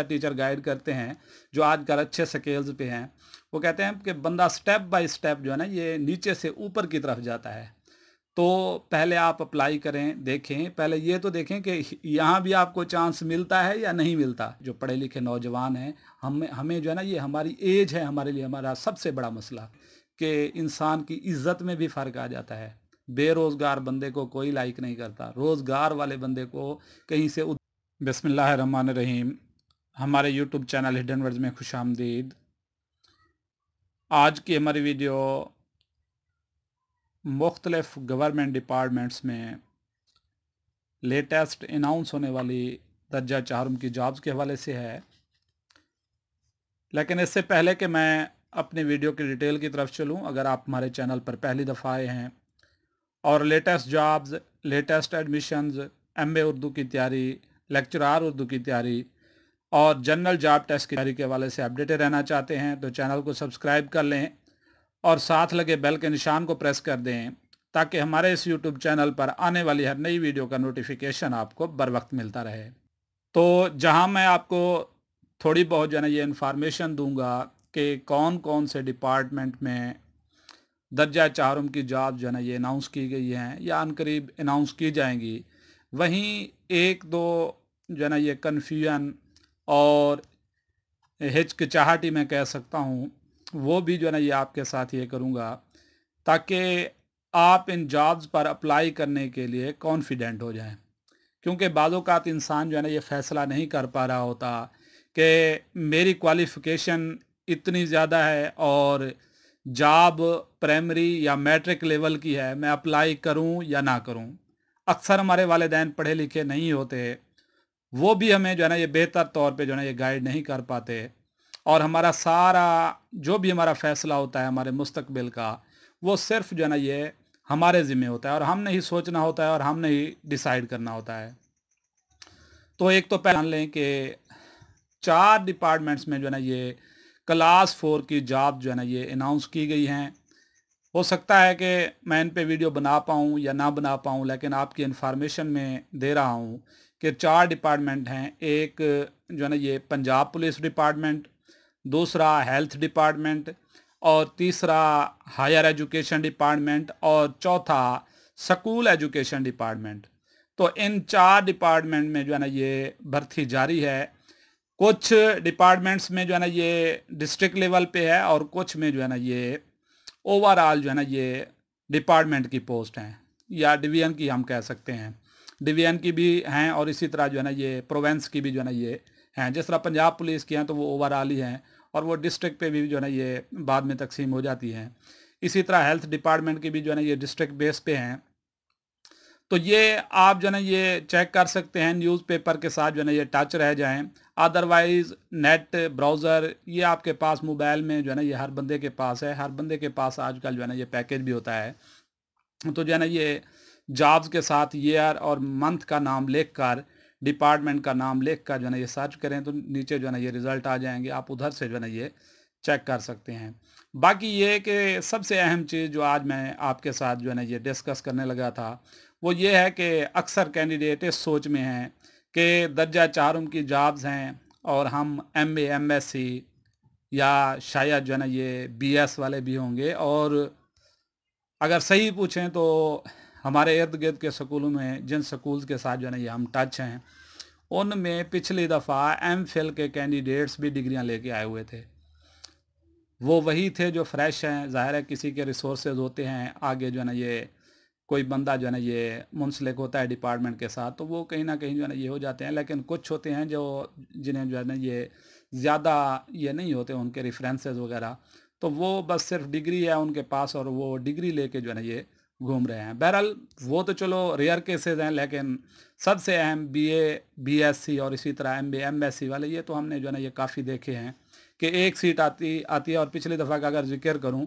teacher guide करते हैं जो आजकल अच्छे स्केल्स पे हैं वो कहते हैं कि बंदा स्टेप बाय स्टेप जो है ना ये नीचे से ऊपर की तरफ जाता है तो पहले आप अप्लाई करें देखें पहले ये तो देखें कि यहाँ भी आपको चांस मिलता है या नहीं मिलता जो पढ़े लिखे नौजवान हैं हम हमें जो है ना ये हमारी एज है हमारे लिए हमारा सबसे बड़ा मसला कि इंसान की इज्जत में भी फ़र्क आ जाता है बेरोज़गार बंदे को कोई लाइक नहीं करता रोज़गार वाले बंदे को कहीं से रहीम हमारे YouTube चैनल हिडन वर्ड में खुश आमदीद आज की हमारी वीडियो मुख्तलफ़ गवर्नमेंट डिपार्टमेंट्स में लेटेस्ट अनाउंस होने वाली दर्जा चारम की जॉब्स के हवाले से है लेकिन इससे पहले कि मैं अपनी वीडियो की डिटेल की तरफ चलूं अगर आप हमारे चैनल पर पहली दफ़ा आए हैं और latest jobs latest admissions MA Urdu की तैयारी लेक्चरार उर्दू की तैयारी और जनरल जॉब टेस्ट की तैयारी के हवाले से अपडेटेड रहना चाहते हैं तो चैनल को सब्सक्राइब कर लें और साथ लगे बेल के निशान को प्रेस कर दें ताकि हमारे इस यूट्यूब चैनल पर आने वाली हर नई वीडियो का नोटिफिकेशन आपको बर वक्त मिलता रहे तो जहां मैं आपको थोड़ी बहुत जो है ये इन्फॉर्मेशन दूंगा कि कौन कौन से डिपार्टमेंट में दर्जा चारम की जॉब जो है ना ये अनाउंस की गई हैं या अनकरीब अनाउंस की जाएंगी वहीं एक दो जो है ना ये कन्फ्यूजन और हिचकिचाहटी मैं कह सकता हूँ वो भी जो है ना ये आपके साथ ये करूँगा ताकि आप इन जॉब्स पर अप्लाई करने के लिए कॉन्फिडेंट हो जाएं क्योंकि बाज़ात इंसान जो है ना ये फ़ैसला नहीं कर पा रहा होता कि मेरी क्वालिफ़िकेशन इतनी ज़्यादा है और जॉब प्राइमरी या मैट्रिक लेवल की है मैं अप्लाई करूं या ना करूं अक्सर हमारे वालदान पढ़े लिखे नहीं होते वो भी हमें जो है ना ये बेहतर तौर पे जो है ना ये गाइड नहीं कर पाते और हमारा सारा जो भी हमारा फ़ैसला होता है हमारे मुस्तबिल का वो सिर्फ जो है ना ये हमारे ज़िम्मे होता है और हमने ही सोचना होता है और हमने ही डिसाइड करना होता है तो एक तो पहचान लें कि चार डिपार्टमेंट्स में जो है ना ये क्लास फोर की जॉब जो है ना ये अनाउंस की गई हैं हो सकता है कि मैं इन पे वीडियो बना पाऊँ या ना बना पाऊँ लेकिन आपकी इन्फॉर्मेशन में दे रहा हूँ कि चार डिपार्टमेंट हैं एक जो है ना ये पंजाब पुलिस डिपार्टमेंट दूसरा हेल्थ डिपार्टमेंट और तीसरा हायर एजुकेशन डिपार्टमेंट और चौथा स्कूल एजुकेशन डिपार्टमेंट तो इन चार डिपार्टमेंट में जो है ना ये भर्ती जारी है कुछ डिपार्टमेंट्स में जो है ना ये डिस्ट्रिक्ट लेवल पे है और कुछ में जो है ना ये ओवरऑल जो है ना ये डिपार्टमेंट की पोस्ट हैं या डिवीजन की हम कह सकते हैं डिवीजन की भी हैं और इसी तरह जो है ना ये प्रोवेंस की भी जो है ना ये हैं जिस तरह पंजाब पुलिस की हैं तो वो ओवरऑल ही हैं और वो डिस्ट्रिक्ट पे भी जो है ना ये बाद में तकसीम हो जाती हैं इसी तरह हेल्थ डिपार्टमेंट की भी जो है ना ये डिस्ट्रिक्ट बेस पे हैं तो ये आप जो है ये चेक कर सकते हैं न्यूज़पेपर के साथ जो है ये टच रह जाएं अदरवाइज़ नेट ब्राउज़र ये आपके पास मोबाइल में जो है ना ये हर बंदे के पास है हर बंदे के पास आजकल जो है ना ये पैकेज भी होता है तो जो है ना ये जॉब्स के साथ ईयर और मंथ का नाम लिख कर डिपार्टमेंट का नाम लिख कर जो है ना ये सर्च करें तो नीचे जो है ना ये रिज़ल्ट आ जाएंगे आप उधर से जो है ना ये चेक कर सकते हैं बाकी ये कि सबसे अहम चीज़ जो आज मैं आपके साथ जो है ना ये डिस्कस करने लगा था वो ये है कि अक्सर कैंडिडेट इस सोच में हैं कि दर्जा चार की जॉब्स हैं और हम M A M S C या शायद जो है ना ये बी एस वाले भी होंगे और अगर सही पूछें तो हमारे इर्द गिर्द के स्कूलों में जिन स्कूल के साथ जो है ना ये हम टच हैं उनमें पिछली दफ़ा एम फिल के कैंडिडेट्स भी डिग्रियां लेके आए हुए थे वो वही थे जो फ्रेश हैं ज़ाहिर है किसी के रिसोर्सेज होते हैं आगे जो है ना ये कोई बंदा जो है ना ये मुंसलिक होता है डिपार्टमेंट के साथ तो वो कहीं ना कहीं जो है ना ये हो जाते हैं लेकिन कुछ होते हैं जो जिन्हें जो है ना ये ज़्यादा ये नहीं होते उनके रेफरेंसेस वगैरह तो वो बस सिर्फ डिग्री है उनके पास और वो डिग्री लेके जो है ना ये घूम रहे हैं बहरहाल वो तो चलो रेयर केसेस हैं लेकिन सबसे अहम B A B S C और इसी तरह M B M S C वाले ये तो हमने जो है ना ये काफ़ी देखे हैं कि एक सीट आती आती है और पिछली दफ़ा का अगर जिक्र करूं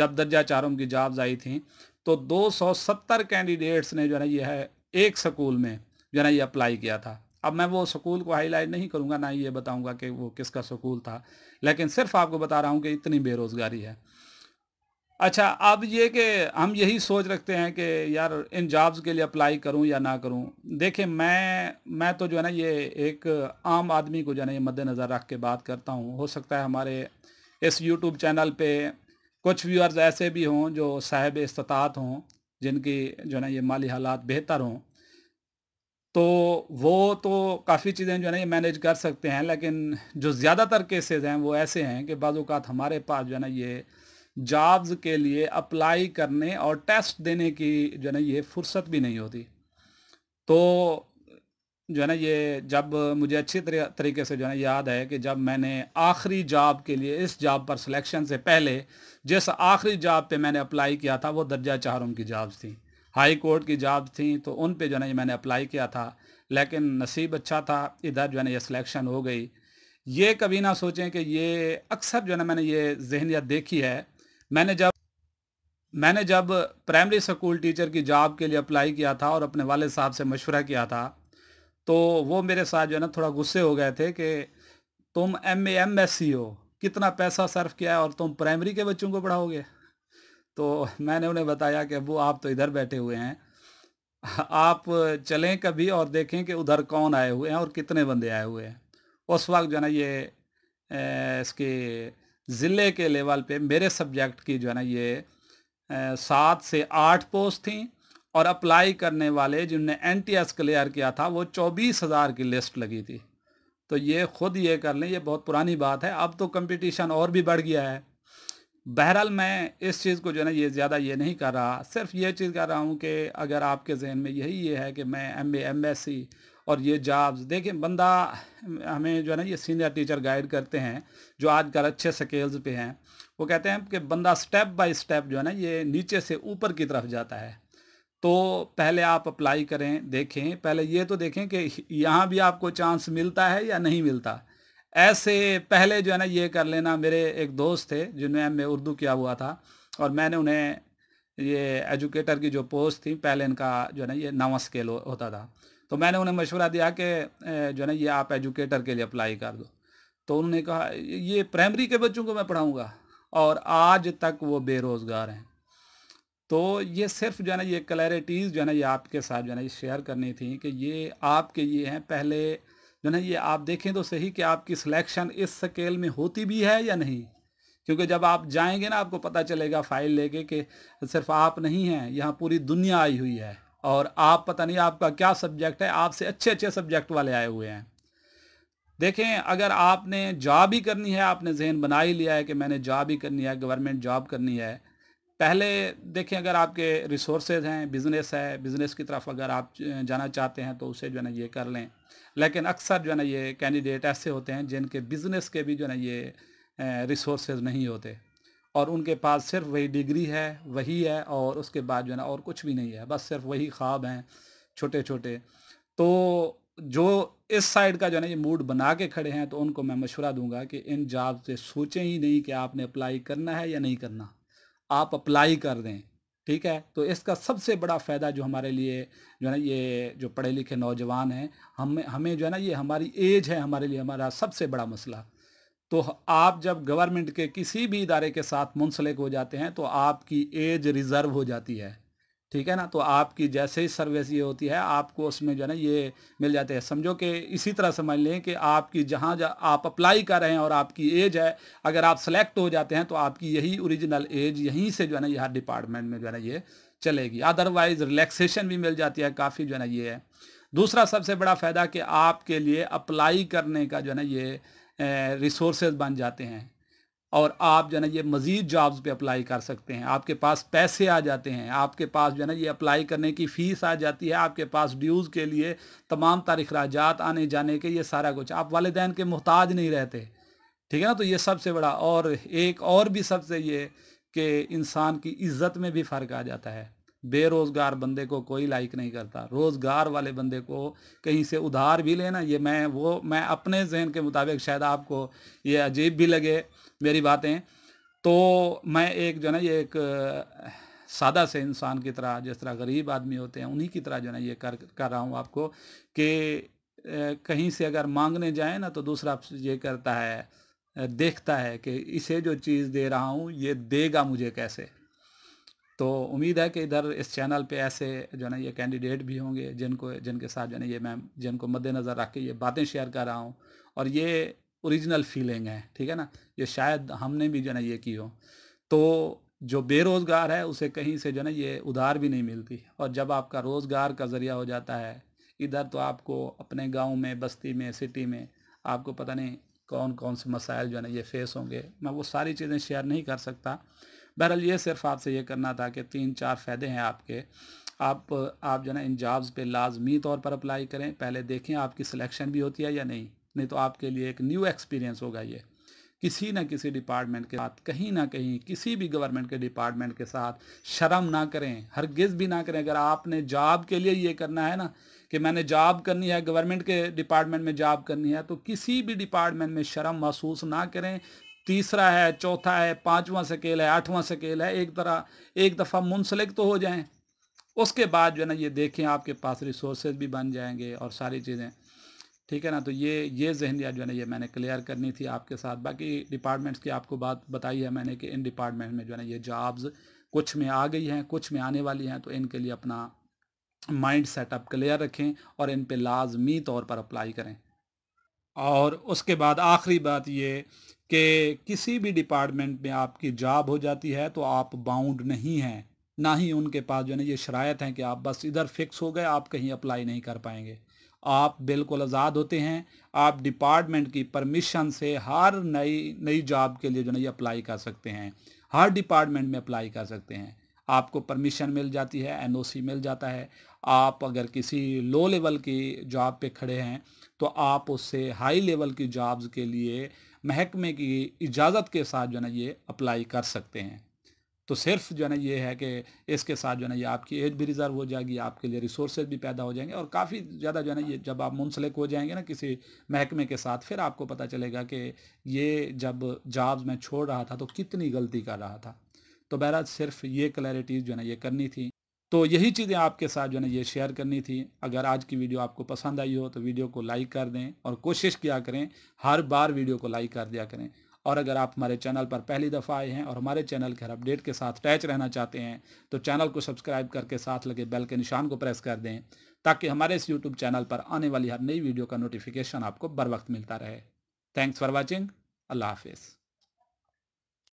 जब दर्जा चारों की जॉब्स आई थी तो 270 कैंडिडेट्स ने जो है ना यह है एक स्कूल में जो है ना ये अप्लाई किया था अब मैं वो स्कूल को हाईलाइट नहीं करूंगा ना ये बताऊंगा कि वो किसका स्कूल था लेकिन सिर्फ आपको बता रहा हूँ कि इतनी बेरोज़गारी है अच्छा अब ये कि हम यही सोच रखते हैं कि यार इन जॉब्स के लिए अप्लाई करूं या ना करूं देखिए मैं मैं तो जो है ना ये एक आम आदमी को जो है ना ये मद्देनज़र रख के बात करता हूं हो सकता है हमारे इस यूट्यूब चैनल पे कुछ व्यूअर्स ऐसे भी हों जो साहब इस्तात हों जिनकी जो है ना ये माली हालात बेहतर हों तो वो तो काफ़ी चीज़ें जो है ना ये मैनेज कर सकते हैं लेकिन जो ज़्यादातर केसेज़ हैं वो ऐसे हैं कि बाज़ात हमारे पास जो है ना ये जॉब्स के लिए अप्लाई करने और टेस्ट देने की जो है ना ये फुर्सत भी नहीं होती तो जो है ना ये जब मुझे अच्छी तरीके से जो है ना याद है कि जब मैंने आखिरी जॉब के लिए इस जॉब पर सिलेक्शन से पहले जिस आखिरी जॉब पे मैंने अप्लाई किया था वो दर्जा चारों की जॉब्स थी हाई कोर्ट की जॉब थी तो उन पे जो है ना ये मैंने अप्लाई किया था लेकिन नसीब अच्छा था इधर जो है ना ये सिलेक्शन हो गई ये कभी ना सोचें कि ये अक्सर जो है ना मैंने ये जहनीत देखी है मैंने जब मैंने जब प्राइमरी स्कूल टीचर की जॉब के लिए अप्लाई किया था और अपने वाले साहब से मशवरा किया था तो वो मेरे साथ जो है ना थोड़ा गुस्से हो गए थे कि तुम एम एम एस सी हो कितना पैसा सर्व किया है और तुम प्राइमरी के बच्चों को पढ़ाओगे तो मैंने उन्हें बताया कि वो आप तो इधर बैठे हुए हैं आप चलें कभी और देखें कि उधर कौन आए हुए हैं और कितने बंदे आए हुए हैं उस वक्त जो है ना ये इसके ज़िले के लेवल पे मेरे सब्जेक्ट की जो है ना ये सात से आठ पोस्ट थी और अप्लाई करने वाले जिनने एन टी एस क्लियर किया था वो चौबीस हज़ार की लिस्ट लगी थी तो ये खुद ये कर लें ये बहुत पुरानी बात है अब तो कंपटीशन और भी बढ़ गया है बहरहाल मैं इस चीज़ को जो है ना ये ज़्यादा ये नहीं कर रहा सिर्फ ये चीज़ कर रहा हूँ कि अगर आपके जहन में यही ये है कि मैं एम एम एस सी और ये जॉब्स देखें बंदा हमें जो है ना ये सीनियर टीचर गाइड करते हैं जो आजकल अच्छे स्केल्स पे हैं वो कहते हैं कि बंदा स्टेप बाय स्टेप जो है ना ये नीचे से ऊपर की तरफ जाता है तो पहले आप अप्लाई करें देखें पहले ये तो देखें कि यहाँ भी आपको चांस मिलता है या नहीं मिलता ऐसे पहले जो है ना ये कर लेना मेरे एक दोस्त थे जिन्होंने एम उर्दू किया हुआ था और मैंने उन्हें ये एजुकेटर की जो पोस्ट थी पहले इनका जो है ना ये नवा स्केल हो, होता था तो मैंने उन्हें मशवरा दिया कि जो है ना ये आप एजुकेटर के लिए अप्लाई कर दो तो उन्होंने कहा ये प्राइमरी के बच्चों को मैं पढ़ाऊँगा और आज तक वो बेरोज़गार हैं तो ये सिर्फ जो है ना ये क्लैरिटीज़ जो है ना ये आपके साथ जो है ना ये शेयर करनी थी कि ये आपके ये हैं पहले जो है ये आप देखें तो सही कि आपकी सिलेक्शन इस स्केल में होती भी है या नहीं क्योंकि जब आप जाएंगे ना आपको पता चलेगा फाइल लेके कि सिर्फ आप नहीं हैं यहाँ पूरी दुनिया आई हुई है और आप पता नहीं आपका क्या सब्जेक्ट है आपसे अच्छे अच्छे सब्जेक्ट वाले आए हुए हैं देखें अगर आपने जॉब ही करनी है आपने जहन बना ही लिया है कि मैंने जॉब ही करनी है गवर्नमेंट जॉब करनी है पहले देखें अगर आपके रिसोर्सेज हैं बिज़नेस है बिज़नेस की तरफ अगर आप जाना चाहते हैं तो उसे जो है ना ये कर लें लेकिन अक्सर जो है ना ये कैंडिडेट ऐसे होते हैं जिनके बिज़नेस के भी जो है ना ये रिसोर्सेज नहीं होते और उनके पास सिर्फ वही डिग्री है वही है और उसके बाद जो है ना और कुछ भी नहीं है बस सिर्फ वही ख्वाब हैं छोटे छोटे तो जो इस साइड का जो है ना ये मूड बना के खड़े हैं तो उनको मैं मशवरा दूंगा कि इन जॉब से सोचें ही नहीं कि आपने अप्लाई करना है या नहीं करना आप अप्लाई कर दें ठीक है तो इसका सबसे बड़ा फ़ायदा जो हमारे लिए जो है ना ये जो पढ़े लिखे नौजवान हैं हम हमें जो है ना ये हमारी एज है हमारे लिए हमारा सबसे बड़ा मसला तो आप जब गवर्नमेंट के किसी भी इदारे के साथ मुंसलिक हो जाते हैं तो आपकी एज रिज़र्व हो जाती है ठीक है ना तो आपकी जैसे ही सर्विस ये होती है आपको उसमें जो है ना ये मिल जाते हैं समझो कि इसी तरह समझ लें कि आपकी जहाँ जा, आप अप्लाई कर रहे हैं और आपकी एज है अगर आप सेलेक्ट हो जाते हैं तो आपकी यही ओरिजिनल एज यहीं से जो है ना हर डिपार्टमेंट में जो है ना ये चलेगी अदरवाइज़ रिलैक्सेशन भी मिल जाती है काफ़ी जो है ना ये है दूसरा सबसे बड़ा फ़ायदा कि आपके लिए अप्लाई करने का जो है ना ये रिसोर्सेज बन जाते हैं और आप जो है ना ये मज़ीद जॉब्स पे अप्लाई कर सकते हैं आपके पास पैसे आ जाते हैं आपके पास जो है ना ये अप्लाई करने की फ़ीस आ जाती है आपके पास ड्यूज़ के लिए तमाम तारीख राजात आने जाने के ये सारा कुछ आप वालदेन के मोहताज नहीं रहते ठीक है ना तो ये सबसे बड़ा और एक और भी सबसे ये कि इंसान की इज़्ज़त में भी फ़र्क आ जाता है बेरोज़गार बंदे को कोई लाइक नहीं करता रोज़गार वाले बंदे को कहीं से उधार भी लेना ये मैं वो मैं अपने जहन के मुताबिक शायद आपको ये अजीब भी लगे मेरी बातें तो मैं एक जो ना ये एक सादा से इंसान की तरह जिस तरह गरीब आदमी होते हैं उन्हीं की तरह जो ना ये कर कर रहा हूँ आपको कि कहीं से अगर मांगने जाए ना तो दूसरा ये करता है देखता है कि इसे जो चीज़ दे रहा हूँ ये देगा मुझे कैसे तो उम्मीद है कि इधर इस चैनल पे ऐसे जो है ना ये कैंडिडेट भी होंगे जिनको जिनके साथ जो है ना ये मैं जिनको मद्देनज़र रख के ये बातें शेयर कर रहा हूँ और ये ओरिजिनल फीलिंग है ठीक है ना ये शायद हमने भी जो है ना ये की हो तो जो बेरोज़गार है उसे कहीं से जो है ना ये उधार भी नहीं मिलती और जब आपका रोज़गार का ज़रिया हो जाता है इधर तो आपको अपने गाँव में बस्ती में सिटी में आपको पता नहीं कौन कौन से मसाइल जो है ना ये फेस होंगे मैं वो सारी चीज़ें शेयर नहीं कर सकता बहरहाल ये सिर्फ आपसे ये करना था कि तीन चार फ़ायदे हैं आपके आप आप जो ना इन जॉब्स पे लाजमी तौर पर अप्लाई करें पहले देखें आपकी सिलेक्शन भी होती है या नहीं नहीं तो आपके लिए एक न्यू एक्सपीरियंस होगा ये किसी ना किसी डिपार्टमेंट के साथ कहीं ना कहीं किसी भी गवर्नमेंट के डिपार्टमेंट के साथ शर्म ना करें हरगिज़ भी ना करें अगर आपने जॉब के लिए ये करना है ना कि मैंने जॉब करनी है गवर्नमेंट के डिपार्टमेंट में जॉब करनी है तो किसी भी डिपार्टमेंट में शर्म महसूस ना करें तीसरा है चौथा है पांचवा सकेल है आठवां सकेल है एक तरह एक दफ़ा मुंसलिक तो हो जाएं उसके बाद जो है ना ये देखें आपके पास रिसोर्सेज भी बन जाएंगे और सारी चीज़ें ठीक है ना तो ये ये जहनिया जो है ना ये मैंने क्लियर करनी थी आपके साथ बाकी डिपार्टमेंट्स की आपको बात बताई है मैंने कि इन डिपार्टमेंट में जो है ना ये जॉब्स कुछ में आ गई हैं कुछ में आने वाली हैं तो इनके लिए अपना माइंड सेटअप क्लियर रखें और इन पर लाजमी तौर पर अप्लाई करें और उसके बाद आखिरी बात ये कि किसी भी डिपार्टमेंट में आपकी जॉब हो जाती है तो आप बाउंड नहीं हैं ना ही उनके पास जो है ना ये शरात हैं कि आप बस इधर फिक्स हो गए आप कहीं अप्लाई नहीं कर पाएंगे आप बिल्कुल आज़ाद होते हैं आप डिपार्टमेंट की परमिशन से हर नई नई जॉब के लिए जो है ये अप्लाई कर सकते हैं हर डिपार्टमेंट में अप्लाई कर सकते हैं आपको परमिशन मिल जाती है एनओसी मिल जाता है आप अगर किसी लो लेवल की जॉब पे खड़े हैं तो आप उससे हाई लेवल की जॉब्स के लिए महकमे की इजाज़त के साथ जो है ना ये अप्लाई कर सकते हैं तो सिर्फ जो है ना ये है कि इसके साथ जो है ना ये आपकी एज भी रिज़र्व हो जाएगी आपके लिए रिसोर्सेज भी पैदा हो जाएंगे और काफ़ी ज़्यादा जो है ना ये जब आप मुंसलिक हो जाएंगे ना किसी महकमे के साथ फिर आपको पता चलेगा कि ये जब जॉब्स मैं छोड़ रहा था तो कितनी गलती कर रहा था तो बहरहाल सिर्फ ये क्लैरिटीज़ जो है ना ये करनी थी तो यही चीज़ें आपके साथ जो है ना ये शेयर करनी थी अगर आज की वीडियो आपको पसंद आई हो तो वीडियो को लाइक कर दें और कोशिश किया करें हर बार वीडियो को लाइक कर दिया करें और अगर आप हमारे चैनल पर पहली दफ़ा आए हैं और हमारे चैनल के हर अपडेट के साथ टैच रहना चाहते हैं तो चैनल को सब्सक्राइब करके साथ लगे बेल के निशान को प्रेस कर दें ताकि हमारे इस यूट्यूब चैनल पर आने वाली हर नई वीडियो का नोटिफिकेशन आपको बर वक्त मिलता रहे थैंक्स फॉर वॉचिंग अल्लाह हाफिज़